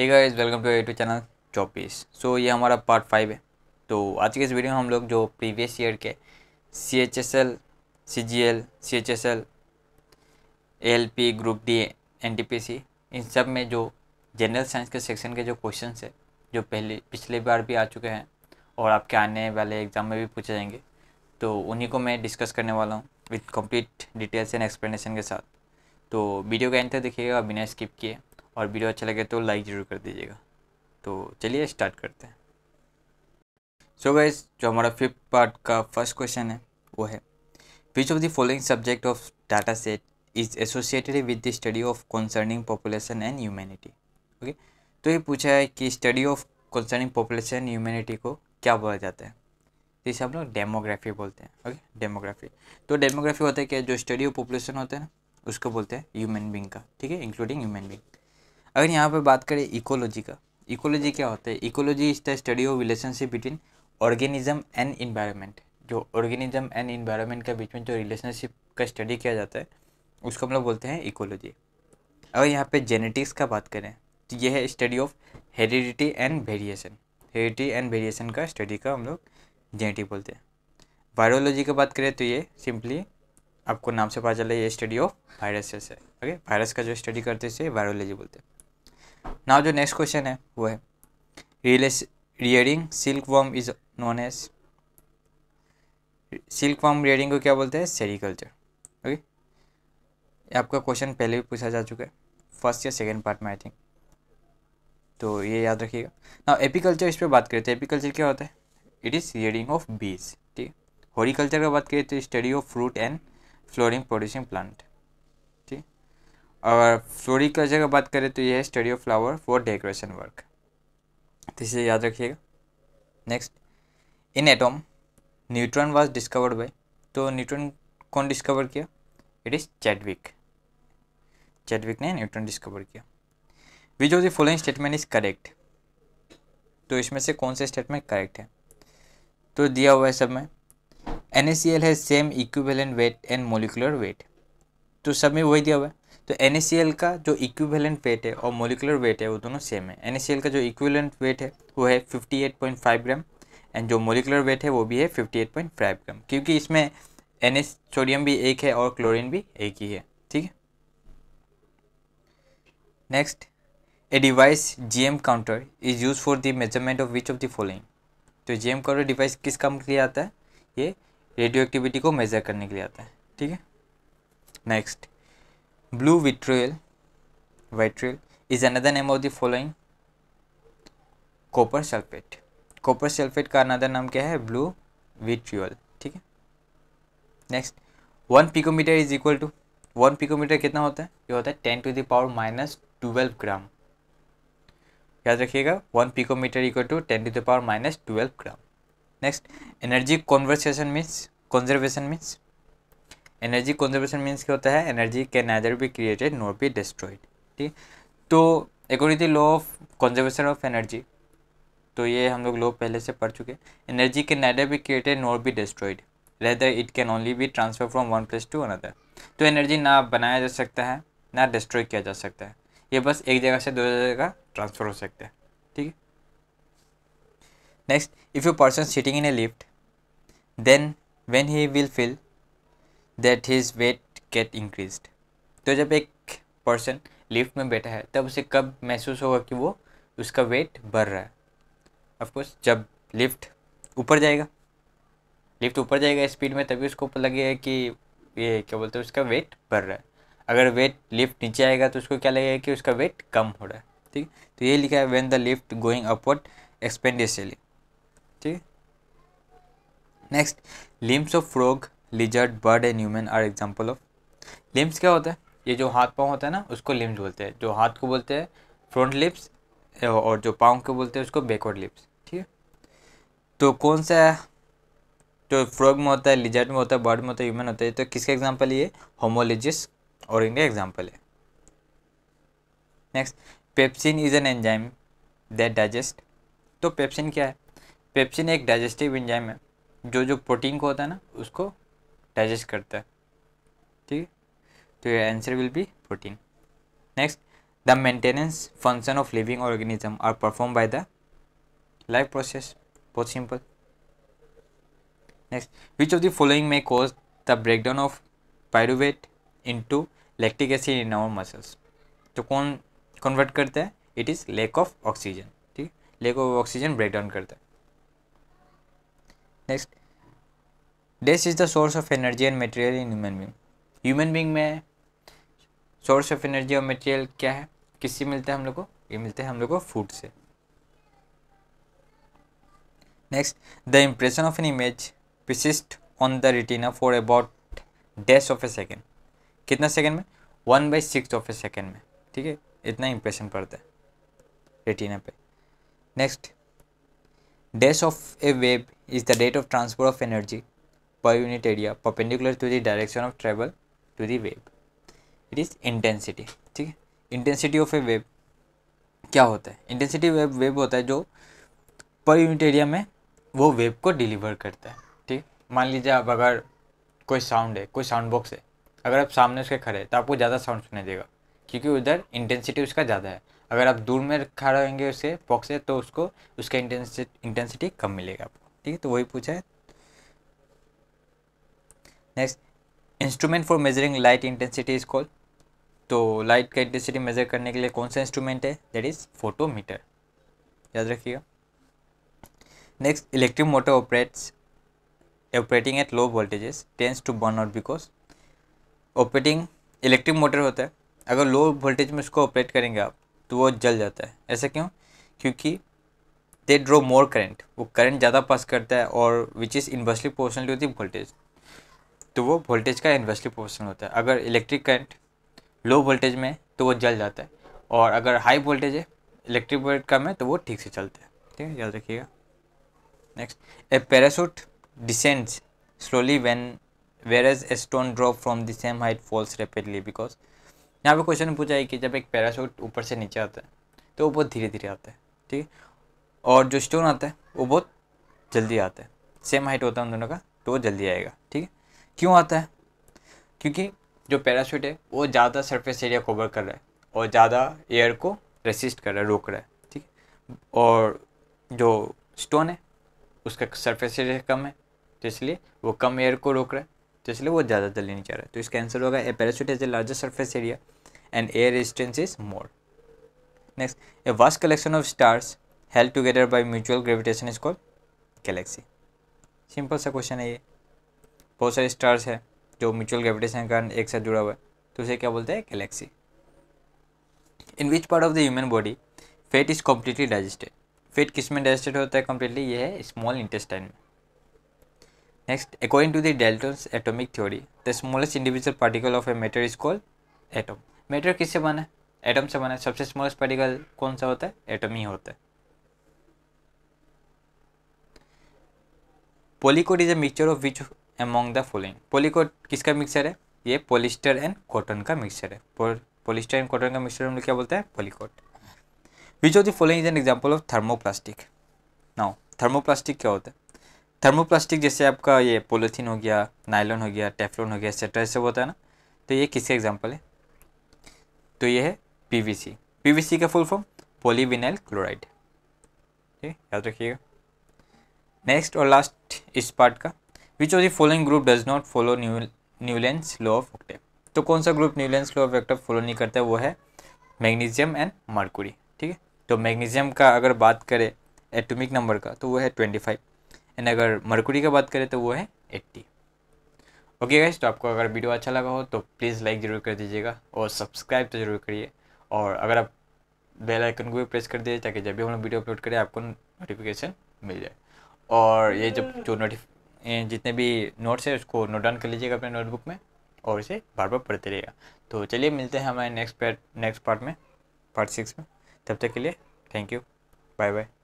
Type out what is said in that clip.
है is welcome to YouTube channel चौबीस so ये हमारा पार्ट फाइव है तो आज के इस वीडियो में हम लोग जो प्रीवियस ईयर के C H S L C G L C H S L L P group D N T P C इन सब में जो जनरल साइंस के सेक्शन के जो क्वेश्चन है जो पहले पिछले बार भी आ चुके हैं और आपके आने वाले एग्ज़ाम में भी पूछे जाएंगे तो उन्हीं को मैं डिस्कस करने वाला हूँ with complete details and explanation के साथ तो वीडियो का एंड तक देखिएगा बिना स्किप किए और वीडियो अच्छा लगे तो लाइक ज़रूर कर दीजिएगा तो चलिए स्टार्ट करते हैं सो so गाइज जो हमारा फिफ्थ पार्ट का फर्स्ट क्वेश्चन है वो है which of the following subject of data set is associated with the study of concerning population and humanity okay तो ये पूछा है कि study of concerning population and humanity को क्या बोला जाता है इसे हम लोग डेमोग्राफी बोलते हैं ओके डेमोग्राफी तो डेमोग्राफी होता है क्या जो स्टडी ऑफ पॉपुलेशन होता है ना उसको बोलते हैं ह्यूमन बींग का ठीक है इंक्लूडिंग ह्यूमन बींग अगर यहाँ पर बात करें इकोलॉजी का इकोलॉजी क्या होता है ecology is the study of relationship between organism and environment जो ऑर्गेनिज्म एंड इन्वायरमेंट के बीच में जो रिलेशनशिप का स्टडी किया जाता है उसको हम लोग बोलते हैं इकोलॉजी अगर यहाँ पे जेनेटिक्स का बात करें तो यह है study of heredity and variation heredity and variation का स्टडी का हम लोग जेनेटिक बोलते हैं वायरोलॉजी की बात करें तो ये सिंपली आपको नाम से पता चला ये स्टडी ऑफ वायरसेस है ओके वायरस का जो स्टडी करते हैं इसे वायरोलॉजी बोलते हैं नाउ जो नेक्स्ट क्वेश्चन है वो है rearing silk worm is known as silk worm rearing को क्या बोलते हैं सेरिकल्चर ओके आपका क्वेश्चन पहले भी पूछा जा चुका है फर्स्ट या सेकेंड पार्ट में आई थिंक तो ये याद रखिएगा ना एपिकल्चर इस पर बात करते हैं एपिकल्चर क्या होता है इट इज़ रियरिंग ऑफ बीज ठीक है हॉरिकल्चर का बात करें तो study of fruit and flowering producing plant और फ्लोरी का जगह बात करें तो यह है study of flower for decoration work तो इसे याद रखिएगा next in atom neutron was discovered by तो न्यूट्रॉन कौन डिस्कवर किया इट इज़ चैडविक चैडविक ने न्यूट्रॉन डिस्कवर किया which of the following statement is correct तो इसमें से कौन सा स्टेटमेंट करेक्ट है तो दिया हुआ है सब में एन ए सी एल है same equivalent weight and molecular weight तो सब में वही दिया हुआ है तो एन का जो इक्विवेलेंट वेट है और मोलिकुलर वेट है वो दोनों सेम है एन का जो इक्विवेलेंट वेट है वो है 58.5 ग्राम एंड जो मोलिकुलर वेट है वो भी है 58.5 ग्राम क्योंकि इसमें एन सोडियम भी एक है और क्लोरीन भी एक ही है ठीक है next a device GM counter is use for the measurement of which of the following तो एम काउंटर डिवाइस किस काम के लिए आता है ये रेडियो एक्टिविटी को मेजर करने के लिए आता है ठीक है next Blue vitriol, vitriol is another name of the following copper sulphate copper sulfate का another नाम क्या है ब्लू vitriol ठीक है next one picometre is equal to one picometre कितना होता है ये होता है ten to the power minus twelve gram याद रखिएगा one picometre equal to ten to the power minus twelve gram next energy conversation means conservation means energy conservation means क्या होता है energy can neither be created not be destroyed ठीक तो एक the law of conservation of energy तो ये हम लोग लोग पहले से पढ़ चुके energy can neither be created not be destroyed rather it can only be transfer from one place to another तो एनर्जी ना बनाया जा सकता है ना डिस्ट्रॉय किया जा सकता है ये बस एक जगह से दूसरी जगह ट्रांसफर हो सकता है ठीक है next if you person sitting in a lift then when he will feel that his weight get increase तो जब एक पर्सन लिफ्ट में बैठा है तब उसे कब महसूस होगा कि वो उसका वेट बढ़ रहा है ऑफकोर्स जब लिफ्ट ऊपर जाएगा लिफ्ट ऊपर जाएगा स्पीड में तभी उसको लगेगा कि ये क्या बोलते हैं उसका वेट बढ़ रहा है अगर वेट लिफ्ट नीचे आएगा तो उसको क्या लगेगा कि उसका वेट कम हो रहा है ठीक तो ये लिखा है when the lift going upward expeditiously ठीक next limbs of frog lizard bird and human are example of limbs क्या होता है ये जो हाथ पाँव होता है ना उसको लिम्स बोलते हैं जो हाथ को बोलते हैं फ्रंट लिप्स और जो पाँव को बोलते हैं उसको बैकवर्ड लिप्स ठीक है तो कौन सा जो तो फ्रॉग में होता है लिजर्ट में होता है बर्ड में होता है ह्यूमन होता है तो किसका एग्जाम्पल ये होमोलिजिस और इनका एग्जाम्पल है next pepsin is an enzyme that digest तो पेप्सिन क्या है पेप्सिन एक डाइजेस्टिव एंजाइम है जो जो प्रोटीन को होता है ना उसको डाइजेस्ट करता है ठीक है तो ये answer will be protein next the maintenance function of living organism are perform by the life process बहुत simple next which of the following may cause the breakdown of pyruvate into lactic acid in our muscles तो कौन convert करता है it is lack of oxygen ठीक lack of oxygen breakdown करता है next this is the source of energy and material in human being human being में source of energy और material क्या है किससे मिलता है हम लोग को ये मिलते हैं हम लोग को फूड से next the impression of an image persist on the retina for about dash of a second कितना सेकेंड में one by six of a second में ठीक है इतना इम्प्रेशन पड़ता है रेटिना पे next dash of a wave is the date of transfer of energy per unit area perpendicular to the direction of travel to the wave it is intensity ठीक है intensity of A wave क्या होता है intensity wave wave होता है जो per unit area में वो वेव को डिलीवर करता है ठीक मान लीजिए आप अगर कोई साउंड है कोई साउंड बॉक्स है अगर आप सामने उसके खड़े तो आपको ज़्यादा साउंड सुनाई देगा क्योंकि उधर इंटेंसिटी उसका ज़्यादा है अगर आप दूर में खड़ा रहेंगे उसके बॉक्स से तो उसको उसका इंटेंसिटी इंटेंसिटी कम मिलेगा आपको ठीक है तो वही पूछा है next instrument for measuring light intensity is call तो लाइट का इंटेंसिटी मेजर करने के लिए कौन सा इंस्ट्रूमेंट है दैट इज़ फोटोमीटर याद रखिएगा next electric motor operates operating at low voltages tends to burn out because operating electric motor होता है अगर लो वोल्टेज में उसको ऑपरेट करेंगे आप तो वो जल जाता है ऐसा क्यों क्योंकि दे ड्रॉ मोर करंट वो करंट ज़्यादा पास करता है और which is inversely proportional to the voltage तो वो वोल्टेज का इन्वर्सली प्रोपोर्शनल होता है अगर इलेक्ट्रिक करंट लो वोल्टेज में तो वो जल जाता है और अगर हाई वोल्टेज है इलेक्ट्रिक वोल्ट कम है तो वो ठीक से चलता है ठीक है याद रखिएगा next a parachute descends slowly when where as a stone drop from the same height falls rapidly because यहाँ पे क्वेश्चन पूछा है कि जब एक पैराशूट ऊपर से नीचे आता है तो वो बहुत धीरे धीरे आता है ठीक है और जो स्टोन आता है वो बहुत जल्दी आता है सेम हाइट होता है उन दोनों का तो वो जल्दी आएगा ठीक है क्यों आता है क्योंकि जो पैराशूट है वो ज़्यादा सरफेस एरिया कवर कर रहा है और ज़्यादा एयर को रेसिस्ट कर रहा है रोक रहा है ठीक है और जो स्टोन है उसका सरफेस एरिया कम है तो इसलिए वो कम एयर को रोक रहा है तो इसलिए वो ज़्यादा जल्दी नहीं जा रहा है तो इसका आंसर होगा a parachute is a larger surface area and air resistance is more next a vast collection of stars help together by mutual gravitation is called galaxy simple सा क्वेश्चन है ये बहुत सारे स्टार्स हैं जो म्यूचुअल ग्रेविटेशन के कारण एक साथ जुड़ा हुआ है तो उसे क्या बोलते हैं galaxy in which part of the human body fat is completely digested fat किस में डाइजेस्टेड होता है कम्प्लीटली ये है स्मॉल इंटेस्टाइन में next according to the Dalton's atomic theory the smallest individual particle of a matter is called atom matter किससे बना है एटम से बना है सबसे स्मॉलेस्ट पार्टिकल कौन सा होता है एटम ही होता है polycot is a mixture of which among the following polycot किसका मिक्सचर है ये पोलिस्टर एंड कॉटन का मिक्सचर है पोलिस्टर एंड कॉटन का मिक्सचर हम लोग क्या बोलते हैं polycot which of the following is an example of thermoplastic now thermoplastic क्या होता है थर्मोप्लास्टिक जैसे आपका ये पोलिथीन हो गया नायलॉन हो गया टेफलॉन हो गया एक्सेट्रा जैसे होता है ना तो ये किसका एग्जाम्पल है तो ये है वी सी का फुल फॉर्म पोलीविनाइल क्लोराइड ठीक याद रखिएगा नेक्स्ट और लास्ट इस पार्ट का which of the following group does not follow Newlands law of octave तो कौन सा group Newlands law of octave follow नहीं करता है वो है मैग्नीशियम एंड मर्कुरी ठीक है तो मैग्नीशियम का अगर बात करें एटोमिक नंबर का तो वो है ट्वेंटी फाइव एंड अगर मर्कुरी का बात करें तो वो है एट्टी ओके गाइज तो आपको अगर वीडियो अच्छा लगा हो तो प्लीज़ लाइक ज़रूर कर दीजिएगा और सब्सक्राइब तो ज़रूर करिए और अगर आप बेल आइकन को भी प्रेस कर दीजिए ताकि जब भी हम लोग वीडियो अपलोड करें आपको नोटिफिकेशन मिल जाए और ये जब जो नोटिफिक जितने भी नोट्स है उसको नोट डाउन कर लीजिएगा अपने नोटबुक में और इसे बार बार पढ़ते रहिएगा तो चलिए मिलते हैं हमारे नेक्स्ट पार्ट नेक्स्ट पार्ट में पार्ट सिक्स में तब तक के लिए थैंक यू बाय बाय